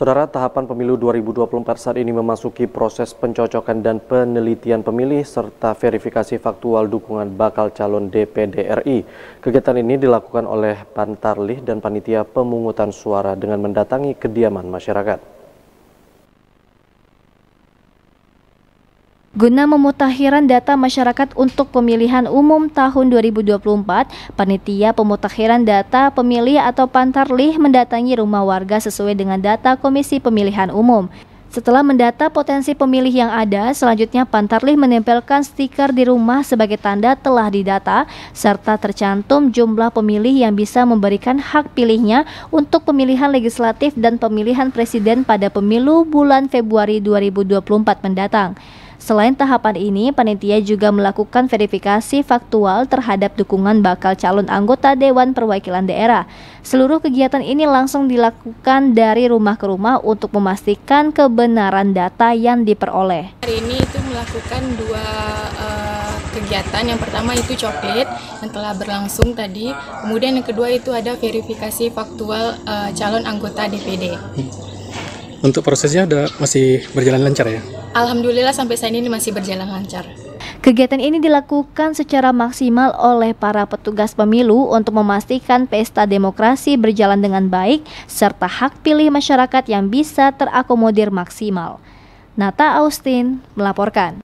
Saudara, tahapan pemilu 2024 saat ini memasuki proses pencocokan dan penelitian pemilih serta verifikasi faktual dukungan bakal calon DPD RI. Kegiatan ini dilakukan oleh Pantarlih dan Panitia Pemungutan Suara dengan mendatangi kediaman masyarakat. Guna memutakhiran data masyarakat untuk pemilihan umum tahun 2024, Panitia Pemutakhiran Data Pemilih atau Pantarlih mendatangi rumah warga sesuai dengan data Komisi Pemilihan Umum. Setelah mendata potensi pemilih yang ada, selanjutnya Pantarlih menempelkan stiker di rumah sebagai tanda telah didata, serta tercantum jumlah pemilih yang bisa memberikan hak pilihnya untuk pemilihan legislatif dan pemilihan presiden pada pemilu bulan Februari 2024 mendatang. Selain tahapan ini, panitia juga melakukan verifikasi faktual terhadap dukungan bakal calon anggota Dewan Perwakilan Daerah. Seluruh kegiatan ini langsung dilakukan dari rumah ke rumah untuk memastikan kebenaran data yang diperoleh. Hari ini itu melakukan dua eh, kegiatan. Yang pertama itu coklat yang telah berlangsung tadi. Kemudian yang kedua itu ada verifikasi faktual uh, calon anggota DPD. Untuk prosesnya ada masih berjalan lancar ya? Alhamdulillah sampai saat ini masih berjalan lancar. Kegiatan ini dilakukan secara maksimal oleh para petugas pemilu untuk memastikan pesta demokrasi berjalan dengan baik serta hak pilih masyarakat yang bisa terakomodir maksimal. Nata Austin melaporkan.